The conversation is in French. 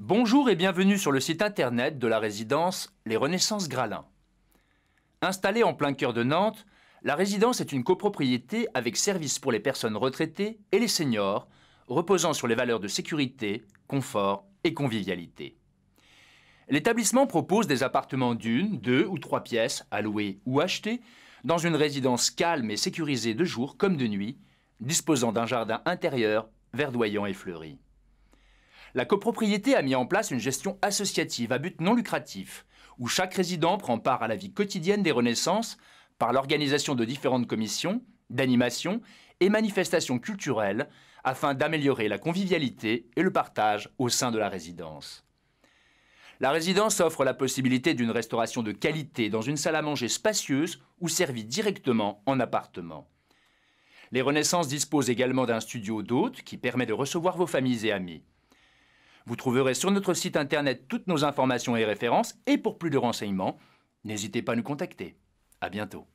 Bonjour et bienvenue sur le site internet de la résidence Les Renaissances Gralin. Installée en plein cœur de Nantes, la résidence est une copropriété avec services pour les personnes retraitées et les seniors, reposant sur les valeurs de sécurité, confort et convivialité. L'établissement propose des appartements d'une, deux ou trois pièces à louer ou acheter dans une résidence calme et sécurisée de jour comme de nuit, disposant d'un jardin intérieur verdoyant et fleuri la copropriété a mis en place une gestion associative à but non lucratif, où chaque résident prend part à la vie quotidienne des Renaissances par l'organisation de différentes commissions, d'animations et manifestations culturelles afin d'améliorer la convivialité et le partage au sein de la résidence. La résidence offre la possibilité d'une restauration de qualité dans une salle à manger spacieuse ou servie directement en appartement. Les Renaissances disposent également d'un studio d'hôtes qui permet de recevoir vos familles et amis. Vous trouverez sur notre site internet toutes nos informations et références et pour plus de renseignements, n'hésitez pas à nous contacter. À bientôt.